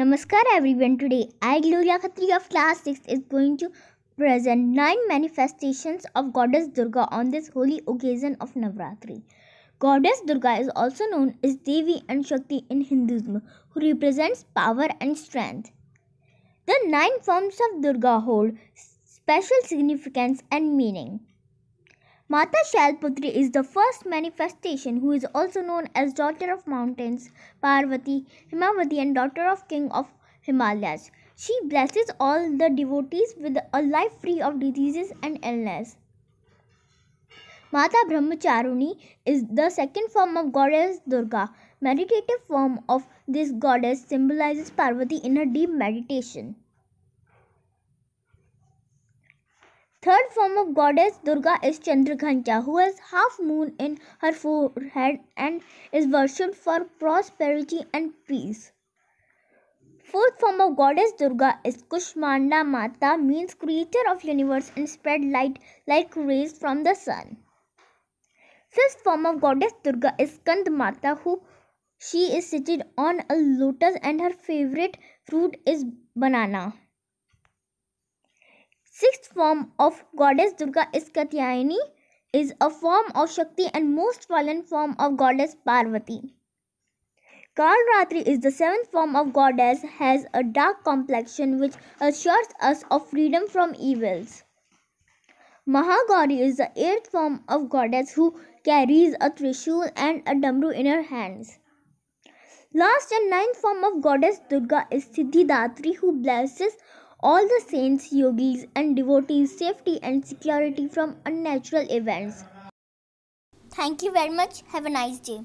Namaskar everyone. Today I Gloria Khatri of class 6 is going to present nine manifestations of goddess Durga on this holy occasion of Navratri. Goddess Durga is also known as Devi and Shakti in Hinduism who represents power and strength. The nine forms of Durga hold special significance and meaning. Mata Shalputri is the first manifestation who is also known as daughter of mountains, Parvati, Himavati and daughter of king of Himalayas. She blesses all the devotees with a life free of diseases and illness. Mata Brahmacharuni is the second form of goddess Durga. Meditative form of this goddess symbolizes Parvati in a deep meditation. goddess Durga is Chandraghanta, who has half moon in her forehead and is worshipped for prosperity and peace. Fourth form of goddess Durga is Kushmanda Mata, means creator of universe and spread light like rays from the sun. Fifth form of goddess Durga is Kand Mata, who she is seated on a lotus and her favorite fruit is banana. Sixth form of goddess Durga is Katyayani, is a form of Shakti and most fallen form of goddess Parvati. Kalratri is the seventh form of goddess, has a dark complexion which assures us of freedom from evils. Mahagauri is the eighth form of goddess who carries a trishul and a damru in her hands. Last and ninth form of goddess Durga is Siddhidatri who blesses all the saints, yogis, and devotees safety and security from unnatural events. Thank you very much. Have a nice day.